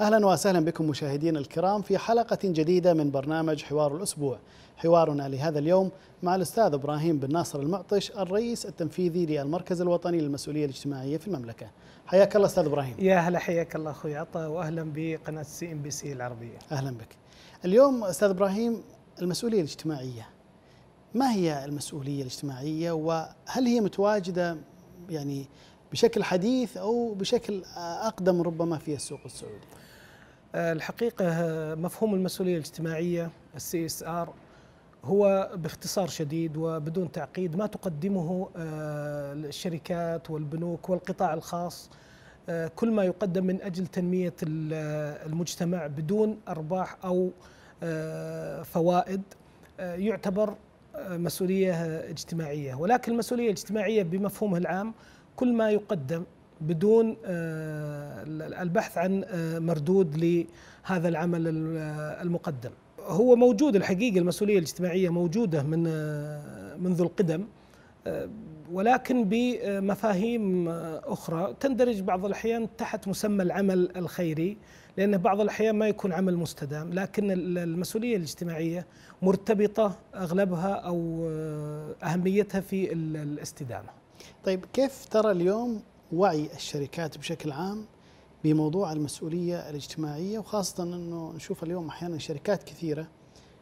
اهلا وسهلا بكم مشاهدينا الكرام في حلقه جديده من برنامج حوار الاسبوع، حوارنا لهذا اليوم مع الاستاذ ابراهيم بن ناصر المعطش الرئيس التنفيذي للمركز الوطني للمسؤوليه الاجتماعيه في المملكه. حياك الله استاذ ابراهيم. يا هلا حياك الله اخوي عطا واهلا بقناه سي ام بي سي العربيه. اهلا بك. اليوم استاذ ابراهيم المسؤوليه الاجتماعيه ما هي المسؤوليه الاجتماعيه وهل هي متواجده يعني بشكل حديث او بشكل اقدم ربما في السوق السعودي؟ الحقيقة مفهوم المسؤولية الاجتماعية السي اس ار هو باختصار شديد وبدون تعقيد ما تقدمه آه، الشركات والبنوك والقطاع الخاص آه، كل ما يقدم من اجل تنميه المجتمع بدون ارباح او آه، فوائد يعتبر مسؤوليه اجتماعيه ولكن المسؤوليه الاجتماعيه بمفهومها العام كل ما يقدم بدون آه، البحث عن آه، مردود لهذا العمل آه، المقدم هو موجود الحقيقة المسؤولية الاجتماعية موجودة من منذ القدم ولكن بمفاهيم أخرى تندرج بعض الأحيان تحت مسمى العمل الخيري لأن بعض الأحيان ما يكون عمل مستدام لكن المسؤولية الاجتماعية مرتبطة أغلبها أو أهميتها في الاستدامة طيب كيف ترى اليوم وعي الشركات بشكل عام بموضوع المسؤولية الاجتماعية وخاصة أنه نشوف اليوم أحيانا شركات كثيرة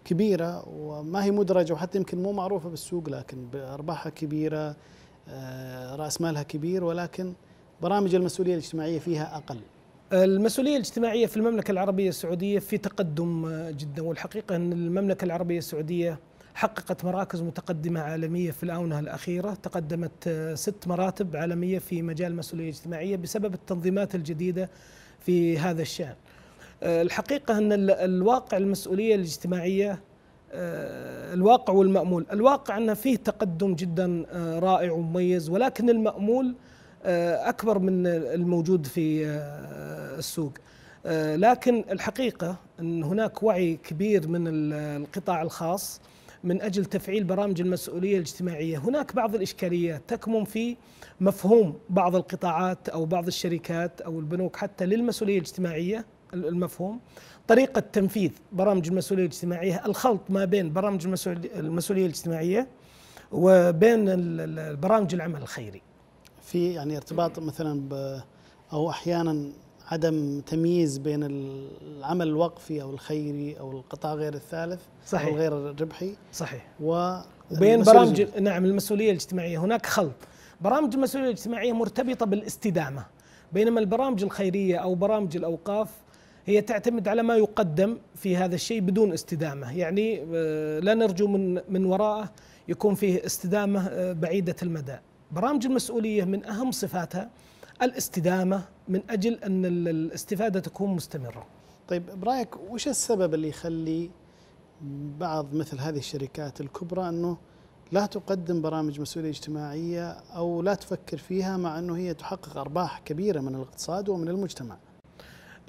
كبيرة وما هي مدرجة وحتى يمكن مو معروفة بالسوق لكن أرباحها كبيرة آه، رأس مالها كبير ولكن برامج المسؤولية الاجتماعية فيها أقل المسؤولية الاجتماعية في المملكة العربية السعودية في تقدم جدا والحقيقة أن المملكة العربية السعودية حققت مراكز متقدمة عالمية في الآونة الأخيرة تقدمت آه، ست مراتب عالمية في مجال المسؤولية الاجتماعية بسبب التنظيمات الجديدة في هذا الشأن آه، الحقيقة أن الواقع المسؤولية الاجتماعية آه، الواقع والمأمول الواقع أنه فيه تقدم جدا رائع ومميز ولكن المأمول أكبر من الموجود في السوق لكن الحقيقة أن هناك وعي كبير من القطاع الخاص من أجل تفعيل برامج المسؤولية الاجتماعية هناك بعض الإشكاليات تكمن في مفهوم بعض القطاعات أو بعض الشركات أو البنوك حتى للمسؤولية الاجتماعية المفهوم طريقة تنفيذ برامج المسؤولية الاجتماعية الخلط ما بين برامج المسؤولية الاجتماعية وبين البرامج العمل الخيري في يعني ارتباط مثلا او احيانا عدم تمييز بين العمل الوقفي او الخيري او القطاع غير الثالث صحيح او الغير الربحي صحيح و وبين برامج نعم المسؤوليه الاجتماعيه هناك خلط برامج المسؤوليه الاجتماعيه مرتبطه بالاستدامه بينما البرامج الخيريه او برامج الاوقاف هي تعتمد على ما يقدم في هذا الشيء بدون استدامه يعني آه، لا نرجو من من وراءه يكون فيه استدامه آه، بعيده المدى برامج المسؤوليه من اهم صفاتها الاستدامه من اجل ان الاستفاده تكون مستمره. طيب برايك وش السبب اللي يخلي بعض مثل هذه الشركات الكبرى انه لا تقدم برامج مسؤوليه اجتماعيه او لا تفكر فيها مع انه هي تحقق ارباح كبيره من الاقتصاد ومن المجتمع.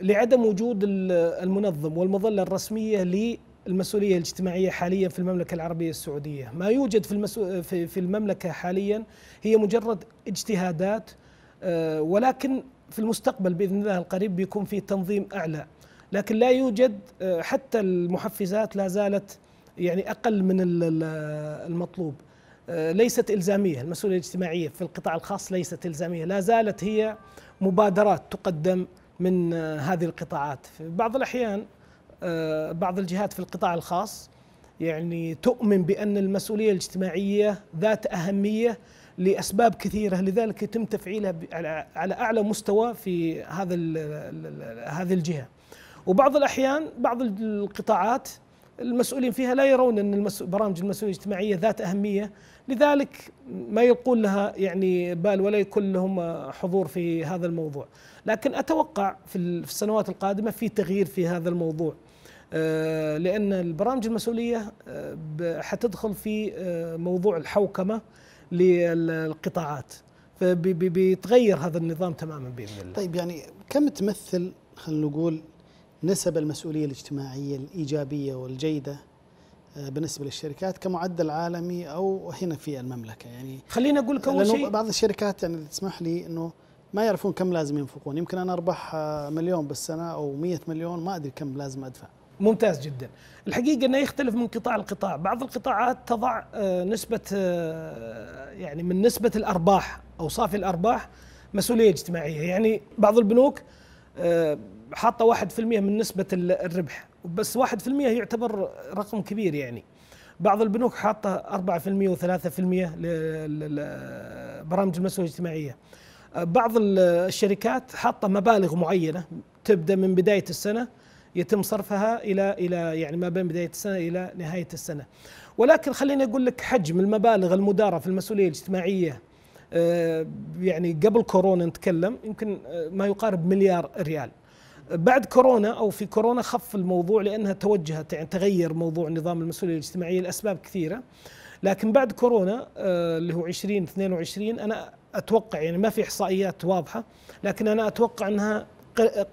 لعدم وجود المنظم والمظله الرسميه للمسؤوليه الاجتماعيه حاليا في المملكه العربيه السعوديه، ما يوجد في في المملكه حاليا هي مجرد اجتهادات آه، ولكن في المستقبل باذن الله القريب بيكون في تنظيم اعلى لكن لا يوجد آه، حتى المحفزات لا زالت يعني اقل من المطلوب آه، ليست الزاميه المسؤوليه الاجتماعيه في القطاع الخاص ليست الزاميه لا زالت هي مبادرات تقدم من هذه القطاعات في بعض الاحيان بعض الجهات في القطاع الخاص يعني تؤمن بان المسؤوليه الاجتماعيه ذات اهميه لاسباب كثيره لذلك يتم تفعيلها على اعلى مستوى في هذا هذه الجهه وبعض الاحيان بعض القطاعات المسؤولين فيها لا يرون ان برامج المسؤوليه الاجتماعيه ذات اهميه لذلك ما يلقون لها يعني بال ولا يكون لهم حضور في هذا الموضوع لكن اتوقع في السنوات القادمه في تغيير في هذا الموضوع آه، لان البرامج المسؤوليه آه، حتدخل في آه، موضوع الحوكمه للقطاعات فبيتغير هذا النظام تماما باذن الله. طيب يعني كم تمثل خلينا نقول نسب المسؤوليه الاجتماعيه الايجابيه والجيده آه، بالنسبه للشركات كمعدل عالمي او هنا في المملكه يعني خليني اقول لك اول شيء بعض الشركات يعني تسمح لي انه ما يعرفون كم لازم ينفقون يمكن انا اربح آه، مليون بالسنه او 100 مليون ما ادري كم لازم ادفع ممتاز جدا الحقيقه انه يختلف من قطاع لقطاع بعض القطاعات تضع آه، نسبه آه، يعني من نسبه الارباح او صافي الارباح مسؤوليه اجتماعيه يعني بعض البنوك آه، حاطه 1% من نسبه الربح بس 1% يعتبر رقم كبير يعني بعض البنوك حاطه 4% و3% لبرامج المسؤوليه الاجتماعيه بعض الشركات حاطه مبالغ معينه تبدا من بدايه السنه يتم صرفها الى الى يعني ما بين بدايه السنه الى نهايه السنه. ولكن خليني اقول لك حجم المبالغ المداره في المسؤوليه الاجتماعيه آه، يعني قبل كورونا نتكلم يمكن آه، ما يقارب مليار ريال. بعد كورونا او في كورونا خف الموضوع لانها توجهت يعني تغير موضوع نظام المسؤوليه الاجتماعيه لاسباب كثيره. لكن بعد كورونا آه، اللي هو 2022 انا اتوقع يعني ما في احصائيات واضحه لكن انا اتوقع انها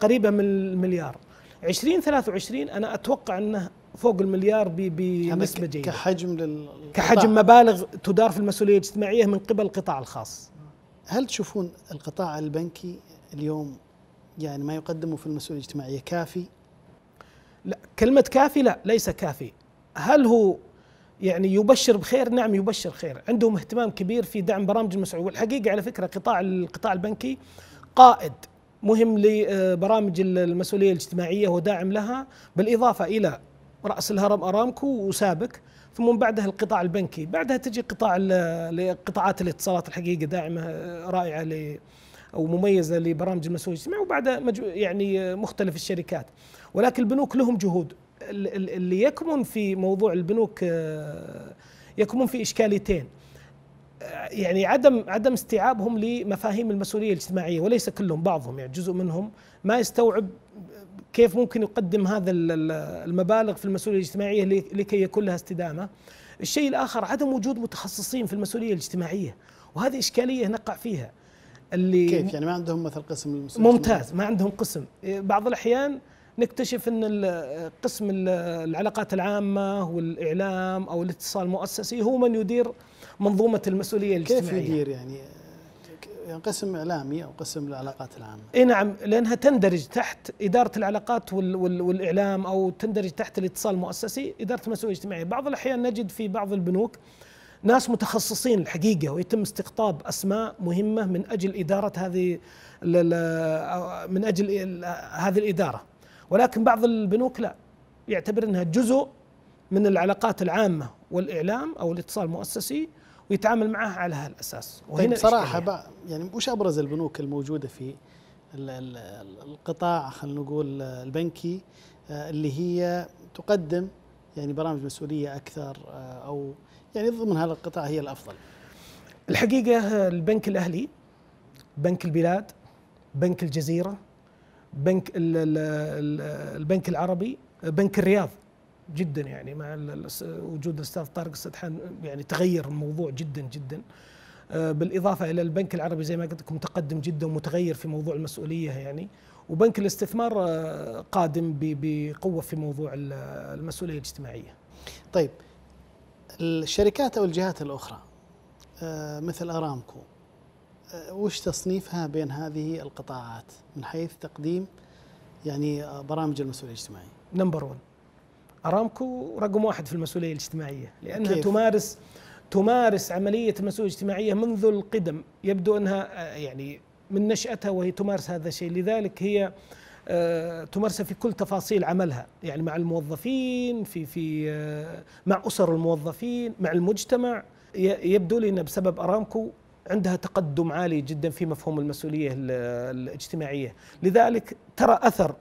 قريبه من المليار 2023 انا اتوقع انه فوق المليار بنسبه يعني جيده كحجم لل... كحجم مبالغ تدار في المسؤوليه الاجتماعيه من قبل القطاع الخاص هل تشوفون القطاع البنكي اليوم يعني ما يقدمه في المسؤوليه الاجتماعيه كافي؟ لا كلمه كافي لا ليس كافي هل هو يعني يبشر بخير نعم يبشر خير عندهم اهتمام كبير في دعم برامج المسؤوليه والحقيقه على فكره قطاع القطاع البنكي قائد مهم لبرامج المسؤوليه الاجتماعيه وداعم لها بالاضافه الى راس الهرم ارامكو وسابك ثم من بعدها القطاع البنكي بعدها تجي قطاع قطاعات الاتصالات الحقيقه داعمه رائعه ل او مميزه لبرامج المسؤوليه الاجتماعيه وبعدها يعني مختلف الشركات ولكن البنوك لهم جهود اللي يكمن في موضوع البنوك يكمن في اشكاليتين يعني عدم عدم استيعابهم لمفاهيم المسؤوليه الاجتماعيه وليس كلهم بعضهم يعني جزء منهم ما يستوعب كيف ممكن يقدم هذا المبالغ في المسؤوليه الاجتماعيه لكي يكون لها استدامه. الشيء الاخر عدم وجود متخصصين في المسؤوليه الاجتماعيه وهذه اشكاليه نقع فيها. اللي كيف يعني ما عندهم مثل قسم المسؤوليه ممتاز ما عندهم قسم إيه، بعض الاحيان نكتشف ان قسم العلاقات العامه والاعلام او الاتصال المؤسسي هو من يدير منظومه المسؤوليه الاجتماعيه كيف يدير يعني؟, يعني قسم اعلامي او قسم العلاقات العامه اي نعم لانها تندرج تحت اداره العلاقات وال وال والاعلام او تندرج تحت الاتصال المؤسسي اداره المسؤوليه الاجتماعيه بعض الاحيان نجد في بعض البنوك ناس متخصصين الحقيقه ويتم استقطاب اسماء مهمه من اجل اداره هذه من اجل هذه الاداره ولكن بعض البنوك لا يعتبر انها جزء من العلاقات العامه والاعلام او الاتصال المؤسسي ويتعامل معها على هالاساس طيب، وهنا طيب صراحه بقى يعني وش ابرز البنوك الموجوده في القطاع خلينا نقول البنكي آه، اللي هي تقدم يعني برامج مسؤوليه اكثر آه، او يعني ضمن هذا القطاع هي الافضل الحقيقه البنك الاهلي بنك البلاد بنك الجزيره بنك البنك العربي بنك الرياض جدا يعني مع وجود الاستاذ طارق السدحان يعني تغير الموضوع جدا جدا آه، بالاضافه الى البنك العربي زي ما قلت لكم متقدم جدا ومتغير في موضوع المسؤوليه يعني وبنك الاستثمار آه، قادم بقوه في موضوع المسؤوليه الاجتماعيه. طيب الشركات او الجهات الاخرى آه، مثل ارامكو آه، وش تصنيفها بين هذه القطاعات من حيث تقديم يعني آه، برامج المسؤوليه الاجتماعيه؟ نمبر 1 ارامكو رقم واحد في المسؤوليه الاجتماعيه لانها كيف؟ تمارس تمارس عمليه المسؤوليه الاجتماعيه منذ القدم يبدو انها آه، يعني من نشاتها وهي تمارس هذا الشيء لذلك هي تمارسها في كل تفاصيل عملها يعني مع الموظفين في في مع اسر الموظفين مع المجتمع يبدو لي ان بسبب ارامكو عندها تقدم عالي جدا في مفهوم المسؤوليه الاجتماعيه لذلك ترى اثر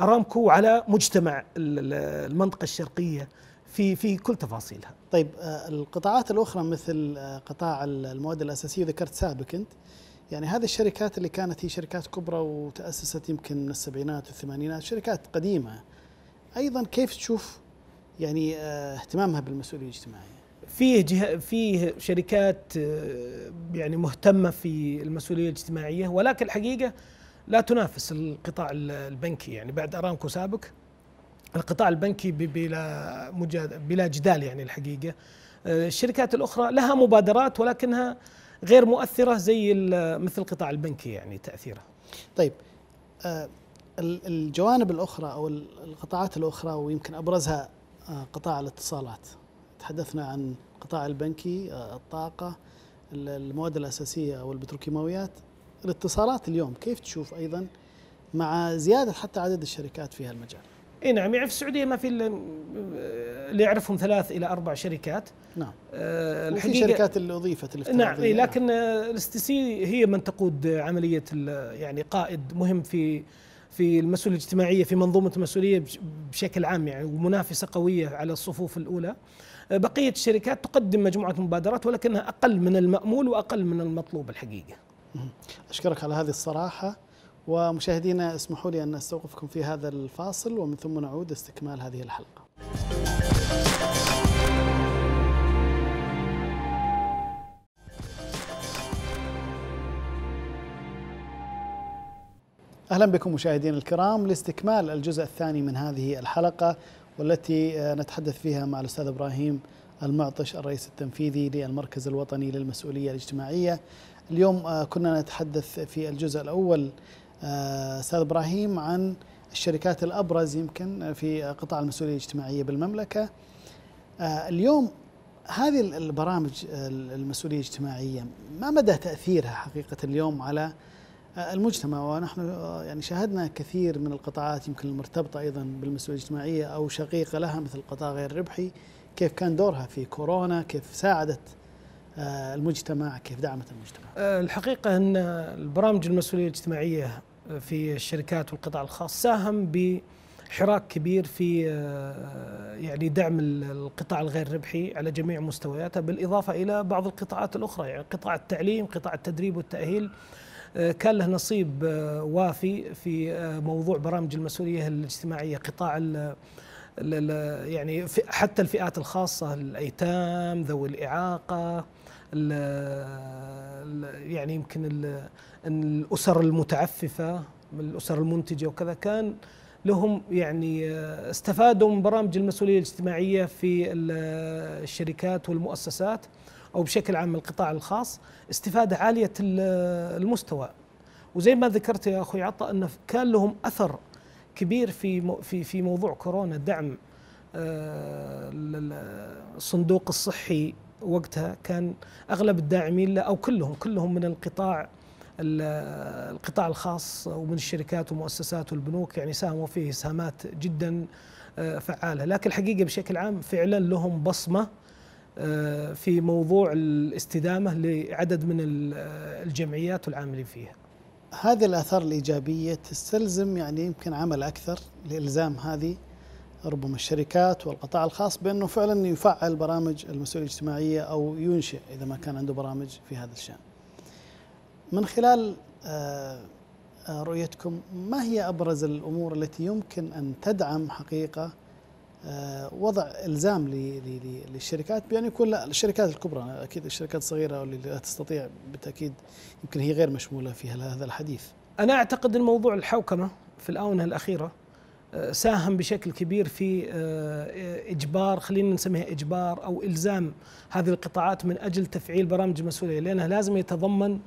ارامكو على مجتمع المنطقه الشرقيه في في كل تفاصيلها طيب آه، القطاعات الاخرى مثل آه، قطاع المواد الاساسيه ذكرت سابق انت يعني هذه الشركات اللي كانت هي شركات كبرى وتاسست يمكن من السبعينات والثمانينات شركات قديمه ايضا كيف تشوف يعني آه، اهتمامها بالمسؤوليه الاجتماعيه فيه جه... فيه شركات آه، يعني مهتمه في المسؤوليه الاجتماعيه ولكن الحقيقه لا تنافس القطاع البنكي يعني بعد ارامكو سابق القطاع البنكي بلا مجاد... بلا جدال يعني الحقيقه آه، الشركات الاخرى لها مبادرات ولكنها غير مؤثره زي مثل القطاع البنكي يعني تاثيرها. طيب آه، الجوانب الاخرى او القطاعات الاخرى ويمكن ابرزها قطاع الاتصالات تحدثنا عن القطاع البنكي آه، الطاقة المواد الأساسية أو البتروكيماويات الاتصالات اليوم كيف تشوف أيضا مع زيادة حتى عدد الشركات في هالمجال اي نعم يعني في السعوديه ما في آه، اللي يعرفهم ثلاث الى اربع شركات نعم آه وفي شركات اللي اضيفت نعم إيه لكن الاستسي هي من تقود عمليه يعني قائد مهم في في المسؤوليه الاجتماعيه في منظومه المسؤوليه بشكل عام يعني ومنافسه قويه على الصفوف الاولى آه بقية الشركات تقدم مجموعة مبادرات ولكنها أقل من المأمول وأقل من المطلوب الحقيقة أشكرك على هذه الصراحة ومشاهدينا اسمحوا لي أن أستوقفكم في هذا الفاصل ومن ثم نعود استكمال هذه الحلقة اهلا بكم مشاهدينا الكرام لاستكمال الجزء الثاني من هذه الحلقه والتي آه، نتحدث فيها مع الأستاذ إبراهيم المعطش الرئيس التنفيذي للمركز الوطني للمسؤولية الاجتماعية اليوم آه، كنا نتحدث في الجزء الأول آه، أستاذ إبراهيم عن الشركات الأبرز يمكن في قطاع المسؤولية الاجتماعية بالمملكة اليوم هذه البرامج المسؤولية الاجتماعية ما مدى تأثيرها حقيقة اليوم على المجتمع ونحن آه، يعني شاهدنا كثير من القطاعات يمكن المرتبطة أيضا بالمسؤولية الاجتماعية أو شقيقة لها مثل القطاع غير الربحي كيف كان دورها في كورونا كيف ساعدت آه، المجتمع كيف دعمت المجتمع آه، الحقيقة أن البرامج المسؤولية الاجتماعية في الشركات والقطاع الخاص ساهم بحراك كبير في يعني دعم القطاع الغير ربحي على جميع مستوياته بالإضافة إلى بعض القطاعات الأخرى يعني قطاع التعليم قطاع التدريب والتأهيل آه، كان له نصيب آه، وافي في آه، موضوع برامج المسؤوليه الاجتماعيه قطاع يعني حتى الفئات الخاصه الايتام ذوي الاعاقه الـ يعني يمكن الـ الاسر المتعففه الاسر المنتجه وكذا كان لهم يعني استفادوا من برامج المسؤوليه الاجتماعيه في الشركات والمؤسسات او بشكل عام القطاع الخاص استفاده عاليه المستوى وزي ما ذكرت يا اخوي عطا انه كان لهم اثر كبير في في في موضوع كورونا دعم آه، الصندوق الصحي وقتها كان اغلب الداعمين له او كلهم كلهم من القطاع القطاع الخاص ومن الشركات ومؤسسات والبنوك يعني ساهموا فيه اسهامات جدا آه، فعاله، لكن الحقيقه بشكل عام فعلا لهم بصمه آه، في موضوع الاستدامه لعدد من آه، الجمعيات والعاملين فيها. هذه الاثار الايجابيه تستلزم يعني يمكن عمل اكثر لالزام هذه ربما الشركات والقطاع الخاص بانه فعلا يفعل برامج المسؤوليه الاجتماعيه او ينشئ اذا ما كان عنده برامج في هذا الشان. من خلال آه، رؤيتكم ما هي ابرز الامور التي يمكن ان تدعم حقيقه آه، وضع الزام للشركات بان يكون لا الشركات الكبرى اكيد الشركات الصغيره واللي لا تستطيع بالتاكيد يمكن هي غير مشموله في هذا الحديث. انا اعتقد ان موضوع الحوكمه في الاونه الاخيره آه، ساهم بشكل كبير في آه، اجبار خلينا نسميها اجبار او الزام هذه القطاعات من اجل تفعيل برامج مسؤوليه لانها لازم يتضمن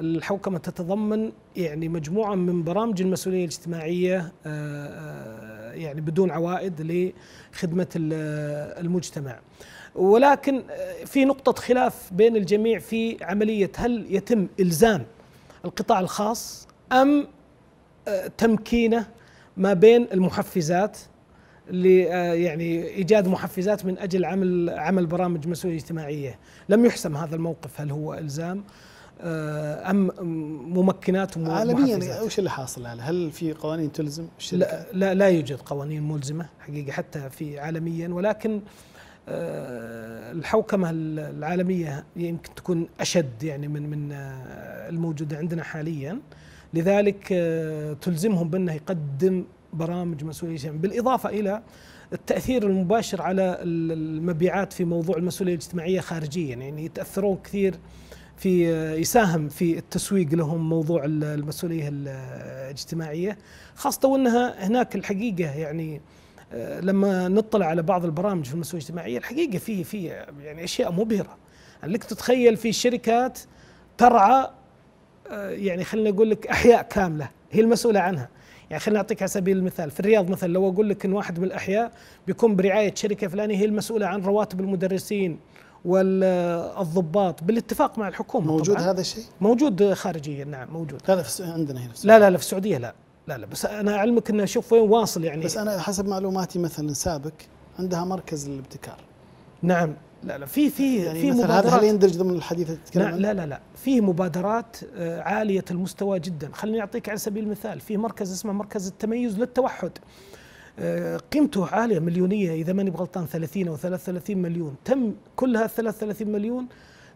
الحوكمه تتضمن يعني مجموعه من برامج المسؤوليه الاجتماعيه يعني بدون عوائد لخدمه المجتمع. ولكن في نقطه خلاف بين الجميع في عمليه هل يتم الزام القطاع الخاص ام آه، تمكينه ما بين المحفزات آه، يعني ايجاد محفزات من اجل عمل عمل برامج مسؤوليه اجتماعيه، لم يحسم هذا الموقف هل هو الزام آه، ام ممكنات عالميا وش اللي حاصل على هل في قوانين تلزم الشركه؟ لا لا, لا يوجد قوانين ملزمه حقيقه حتى في عالميا ولكن آه، الحوكمه العالميه يمكن تكون اشد يعني من من آه، الموجوده عندنا حاليا لذلك تلزمهم بانه يقدم برامج مسؤوليه بالاضافه الى التاثير المباشر على المبيعات في موضوع المسؤوليه الاجتماعيه خارجيا يعني يتاثرون كثير في يساهم في التسويق لهم موضوع المسؤوليه الاجتماعيه خاصه وانها هناك الحقيقه يعني آه، لما نطلع على بعض البرامج في المسؤوليه الاجتماعيه الحقيقه في في يعني اشياء مبهره انك تتخيل في شركات ترعى آه، يعني خلينا اقول لك احياء كامله هي المسؤوله عنها يعني خلينا اعطيك على سبيل المثال في الرياض مثلا لو اقول لك ان واحد من الاحياء بيكون برعايه شركه فلانيه هي المسؤوله عن رواتب المدرسين والضباط بالاتفاق مع الحكومه موجود طبعاً. هذا الشيء؟ موجود خارجيا نعم موجود هذا عندنا هنا في السعودية. لا لا لا في السعوديه لا لا لا بس انا اعلمك انه شوف وين واصل يعني بس انا حسب معلوماتي مثلا سابك عندها مركز الابتكار نعم لا لا في في يعني في مبادرات هذا هل يندرج ضمن الحديث تتكلم نعم، لا لا لا في مبادرات آه، عاليه المستوى جدا خليني اعطيك على سبيل المثال في مركز اسمه مركز التميز للتوحد آه، قيمته عاليه مليونيه اذا ماني بغلطان 30 او 33 مليون تم كل 33 مليون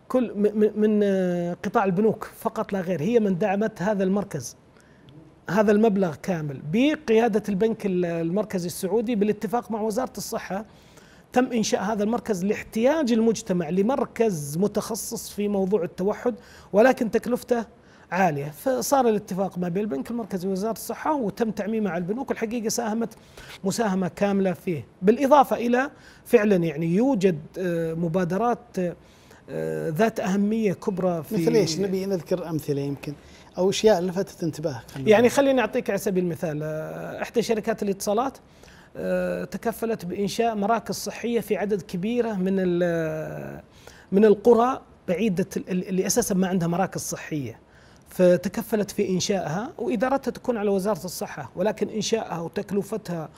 كل من آه، قطاع البنوك فقط لا غير هي من دعمت هذا المركز هذا المبلغ كامل بقياده البنك المركزي السعودي بالاتفاق مع وزاره الصحه تم انشاء هذا المركز لاحتياج المجتمع لمركز متخصص في موضوع التوحد ولكن تكلفته عاليه، فصار الاتفاق ما بين البنك المركزي ووزاره الصحه وتم تعميمه على البنوك، الحقيقه ساهمت مساهمه كامله فيه، بالاضافه الى فعلا يعني يوجد آه، مبادرات آه، ذات اهميه كبرى في مثل ايش؟ نبي نذكر امثله يمكن. او اشياء لفتت انتباهك يعني خليني اعطيك على سبيل المثال آه، احدى شركات الاتصالات تكفلت بانشاء مراكز صحيه في عدد كبيره من من القرى بعيده اللي اساسا ما عندها مراكز صحيه فتكفلت في إنشائها وإدارتها تكون على وزارة الصحة ولكن إنشائها وتكلفتها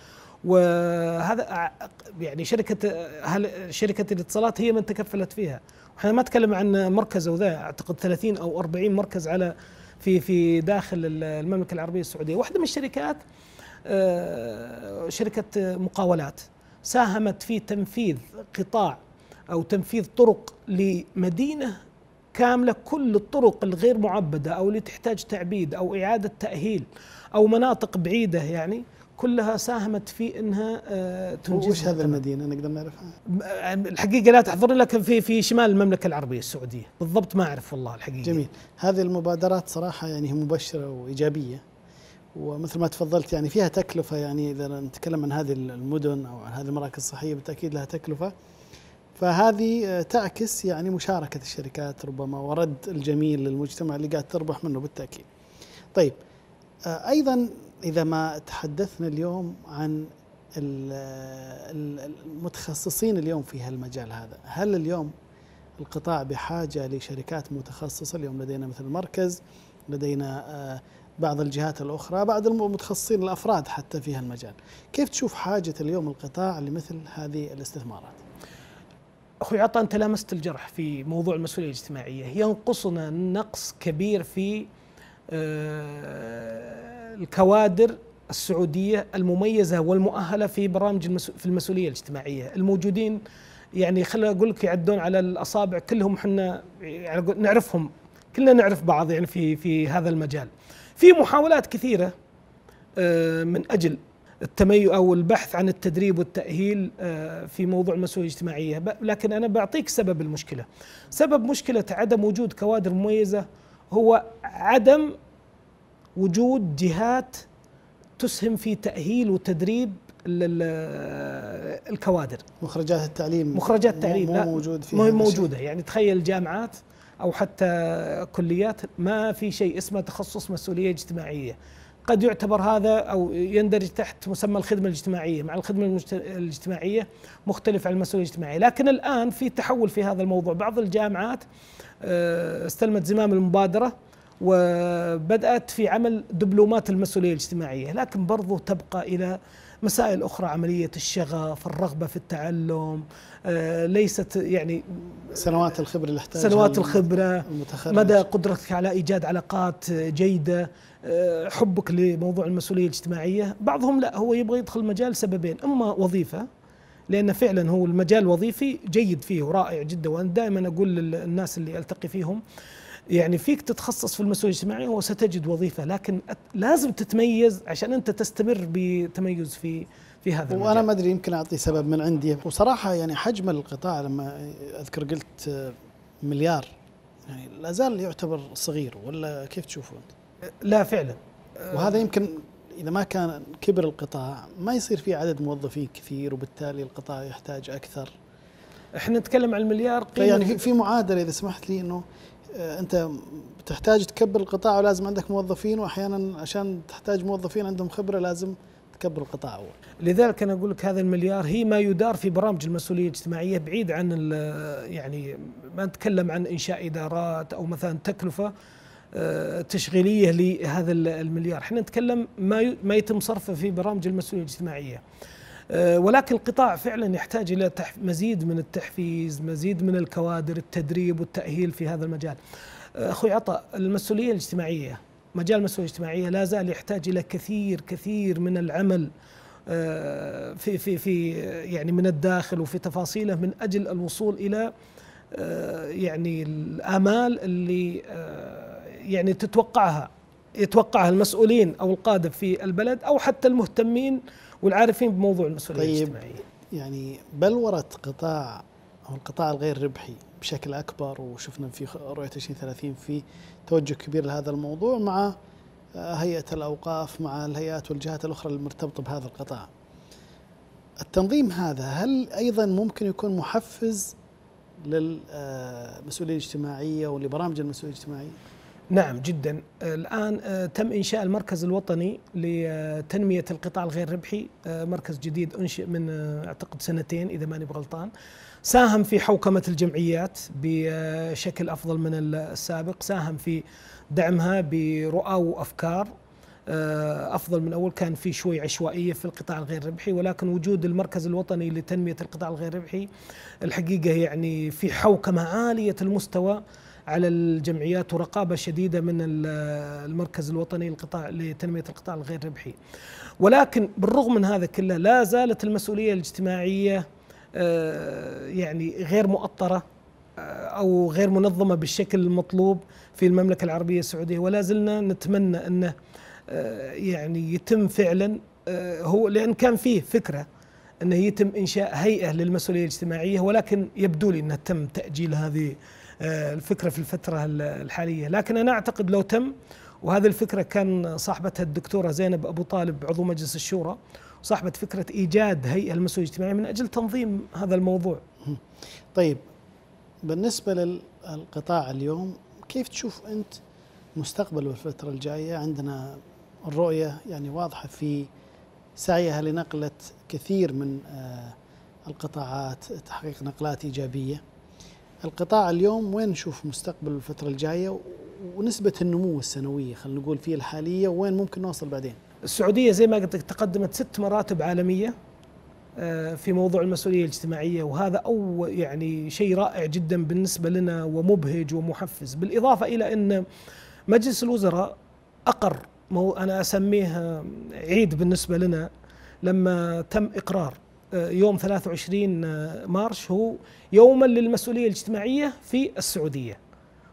وهذا يعني شركة هل شركة الاتصالات هي من تكفلت فيها احنا ما نتكلم عن مركز او ذا اعتقد 30 او 40 مركز على في في داخل المملكة العربية السعودية واحدة من الشركات آه، شركة مقاولات ساهمت في تنفيذ قطاع او تنفيذ طرق لمدينه كامله كل الطرق الغير معبده او اللي تحتاج تعبيد او اعاده تاهيل او مناطق بعيده يعني كلها ساهمت في انها آه، تنجز وش هذه المدينه نقدر نعرفها؟ آه، الحقيقه لا تحضرني لكن في في شمال المملكه العربيه السعوديه، بالضبط ما اعرف والله الحقيقه. جميل، هذه المبادرات صراحه يعني هي مبشره وايجابيه ومثل ما تفضلت يعني فيها تكلفه يعني اذا نتكلم عن هذه المدن او عن هذه المراكز الصحيه بالتاكيد لها تكلفه فهذه آه، تعكس يعني مشاركة الشركات ربما ورد الجميل للمجتمع اللي قاعد تربح منه بالتأكيد طيب آه، أيضا إذا ما تحدثنا اليوم عن آه، المتخصصين اليوم في هالمجال هذا هل اليوم القطاع بحاجة لشركات متخصصة اليوم لدينا مثل المركز لدينا بعض الجهات الأخرى بعض المتخصصين الأفراد حتى في هالمجال كيف تشوف حاجة اليوم القطاع لمثل هذه الاستثمارات اخوي عطا انت لامست الجرح في موضوع المسؤوليه الاجتماعيه ينقصنا نقص كبير في آه، الكوادر السعوديه المميزه والمؤهله في برامج في المسؤوليه الاجتماعيه الموجودين يعني خليني اقول لك يعدون على الاصابع كلهم احنا يعني نعرفهم كلنا نعرف بعض يعني في في هذا المجال في محاولات كثيره آه، من اجل التميز او البحث عن التدريب والتاهيل آه، في موضوع المسؤوليه الاجتماعيه، لكن انا بعطيك سبب المشكله. سبب مشكله عدم وجود كوادر مميزه هو عدم وجود جهات تسهم في تاهيل وتدريب آه، الكوادر مخرجات التعليم مخرجات التعليم مو موجود فيها موجوده يعني تخيل جامعات او حتى كليات ما في شيء اسمه تخصص مسؤوليه اجتماعيه قد يعتبر هذا او يندرج تحت مسمى الخدمه الاجتماعيه، مع الخدمه الاجتماعيه مختلف عن المسؤوليه الاجتماعيه، لكن الان في تحول في هذا الموضوع، بعض الجامعات آه، استلمت زمام المبادره وبدات في عمل دبلومات المسؤوليه الاجتماعيه، لكن برضو تبقى الى مسائل اخرى عمليه الشغف، الرغبه في التعلم، آه، ليست يعني سنوات الخبره اللي سنوات الخبره المتخرج. مدى قدرتك على ايجاد علاقات جيده آه، حبك لموضوع المسؤوليه الاجتماعيه بعضهم لا هو يبغى يدخل مجال سببين اما وظيفه لأن فعلا هو المجال الوظيفي جيد فيه ورائع جدا وأنا دائما أقول للناس اللي ألتقي فيهم يعني فيك تتخصص في المسؤولية الاجتماعية وستجد وظيفة لكن لازم تتميز عشان أنت تستمر بتميز في في هذا المجال. وأنا ما أدري يمكن أعطي سبب من عندي وصراحة يعني حجم القطاع لما أذكر قلت مليار يعني لا زال يعتبر صغير ولا كيف تشوفه أنت؟ لا فعلا وهذا يمكن اذا ما كان كبر القطاع ما يصير في عدد موظفين كثير وبالتالي القطاع يحتاج اكثر احنا نتكلم عن المليار قيمة يعني في معادله اذا سمحت لي انه آه، انت تحتاج تكبر القطاع ولازم عندك موظفين واحيانا عشان تحتاج موظفين عندهم خبره لازم تكبر القطاع اول. لذلك انا اقول لك هذا المليار هي ما يدار في برامج المسؤوليه الاجتماعيه بعيد عن يعني ما نتكلم عن انشاء ادارات او مثلا تكلفه تشغيليه لهذا المليار احنا نتكلم ما ما يتم صرفه في برامج المسؤوليه الاجتماعيه آه، ولكن القطاع فعلا يحتاج الى مزيد من التحفيز مزيد من الكوادر التدريب والتاهيل في هذا المجال آه، اخوي عطاء المسؤوليه الاجتماعيه مجال المسؤوليه الاجتماعيه لا زال يحتاج الى كثير كثير من العمل آه، في في في يعني من الداخل وفي تفاصيله من اجل الوصول الى يعني الامال اللي يعني تتوقعها يتوقعها المسؤولين او القاده في البلد او حتى المهتمين والعارفين بموضوع المسؤوليه طيب الاجتماعيه. يعني بلوره قطاع او القطاع الغير ربحي بشكل اكبر وشفنا في رؤيه 2030 في توجه كبير لهذا الموضوع مع آه، هيئه الاوقاف مع الهيئات والجهات الاخرى المرتبطه بهذا القطاع. التنظيم هذا هل ايضا ممكن يكون محفز للمسؤوليه آه، الاجتماعيه ولبرامج المسؤوليه الاجتماعيه؟ نعم جدا الآن آه، تم إنشاء المركز الوطني لتنمية القطاع الغير ربحي آه، مركز جديد أنشئ من آه، أعتقد سنتين إذا ماني بغلطان ساهم في حوكمة الجمعيات بشكل أفضل من السابق ساهم في دعمها برؤى وأفكار افضل من اول كان في شوي عشوائيه في القطاع الغير ربحي ولكن وجود المركز الوطني لتنميه القطاع الغير ربحي الحقيقه يعني في حوكمه عاليه المستوى على الجمعيات ورقابه شديده من المركز الوطني القطاع لتنميه القطاع الغير ربحي. ولكن بالرغم من هذا كله لا زالت المسؤوليه الاجتماعيه آه، يعني غير مؤطره آه، او غير منظمه بالشكل المطلوب في المملكه العربيه السعوديه ولا زلنا نتمنى انه آه، يعني يتم فعلا هو لان كان فيه فكره انه يتم انشاء هيئه للمسؤوليه الاجتماعيه ولكن يبدو لي انه تم تاجيل هذه آه، الفكره في الفتره الحاليه لكن انا اعتقد لو تم وهذه الفكره كان صاحبتها الدكتوره زينب ابو طالب عضو مجلس الشورى صاحبه فكره ايجاد هيئه المسؤوليه الاجتماعيه من اجل تنظيم هذا الموضوع طيب بالنسبه للقطاع اليوم كيف تشوف انت مستقبل الفتره الجايه عندنا الرؤيه يعني واضحه في سعيها لنقله كثير من آه، القطاعات تحقيق نقلات ايجابيه القطاع اليوم وين نشوف مستقبل الفترة الجاية ونسبة النمو السنوية خلينا نقول في الحالية وين ممكن نوصل بعدين السعودية زي ما قلت لك تقدمت ست مراتب عالمية آه، في موضوع المسؤولية الاجتماعية وهذا أول يعني شيء رائع جدا بالنسبة لنا ومبهج ومحفز بالإضافة إلى أن مجلس الوزراء أقر أنا أسميه عيد بالنسبة لنا لما تم إقرار آه، يوم 23 آه، مارش هو يوما للمسؤولية الاجتماعية في السعودية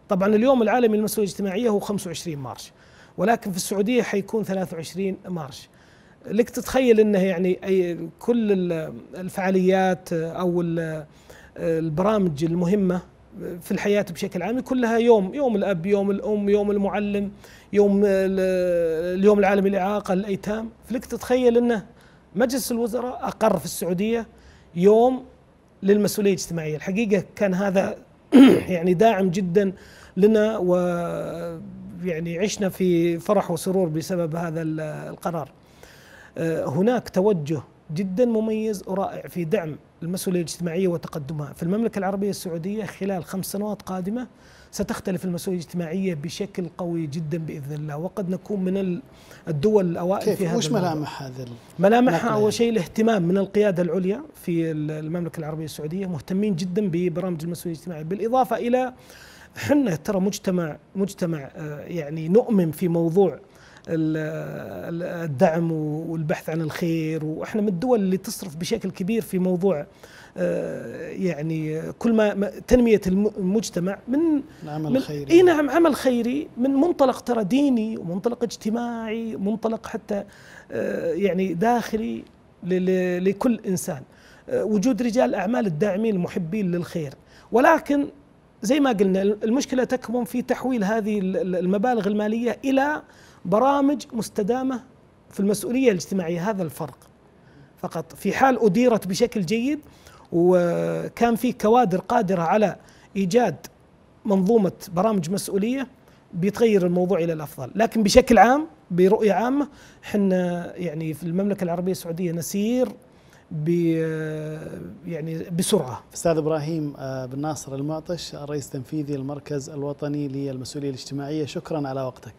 طبعا اليوم العالمي للمسؤولية الاجتماعية هو 25 مارش ولكن في السعودية حيكون 23 مارش لك تتخيل انه يعني أي كل الفعاليات او البرامج المهمة في الحياة بشكل عام كلها يوم يوم الأب يوم الأم يوم المعلم يوم اليوم العالمي للإعاقة الأيتام فلك تتخيل أنه مجلس الوزراء أقر في السعودية يوم للمسؤولية الاجتماعية الحقيقة كان هذا يعني داعم جدا لنا و يعني عشنا في فرح وسرور بسبب هذا القرار آه، هناك توجه جدا مميز ورائع في دعم المسؤولية الاجتماعية وتقدمها في المملكة العربية السعودية خلال خمس سنوات قادمة ستختلف المسؤولية الاجتماعية بشكل قوي جدا بإذن الله وقد نكون من الدول الأوائل كيف في هذا وش ملامح هذا ملامحها أول شيء الاهتمام من القيادة العليا في المملكة العربية السعودية مهتمين جدا ببرامج المسؤولية الاجتماعية بالإضافة إلى حنا ترى مجتمع مجتمع آه، يعني نؤمن في موضوع الدعم والبحث عن الخير واحنا من الدول اللي تصرف بشكل كبير في موضوع آه، يعني كل ما تنميه المجتمع من عمل من خيري اي نعم عمل خيري من منطلق ترى ديني ومنطلق اجتماعي منطلق حتى آه، يعني داخلي لكل انسان آه، وجود رجال اعمال الداعمين المحبين للخير ولكن زي ما قلنا المشكله تكمن في تحويل هذه المبالغ الماليه الى برامج مستدامه في المسؤوليه الاجتماعيه هذا الفرق فقط في حال اديرت بشكل جيد وكان في كوادر قادرة على إيجاد منظومة برامج مسؤولية بيتغير الموضوع إلى الأفضل لكن بشكل عام برؤية عامة حنا يعني في المملكة العربية السعودية نسير ب يعني بسرعه. استاذ ابراهيم آه، بن ناصر المعطش الرئيس التنفيذي المركز الوطني للمسؤوليه الاجتماعيه شكرا على وقتك.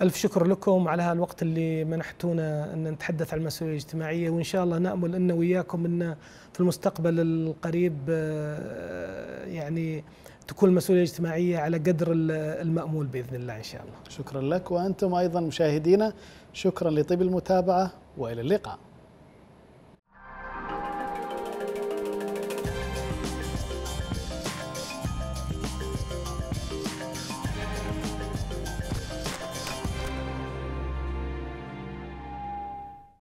ألف شكر لكم على هالوقت اللي منحتونا أن نتحدث عن المسؤولية الاجتماعية وإن شاء الله نأمل أن وياكم أن في المستقبل القريب آه، يعني تكون المسؤولية الاجتماعية على قدر المأمول بإذن الله إن شاء الله شكرا لك وأنتم أيضا مشاهدينا شكرا لطيب المتابعة وإلى اللقاء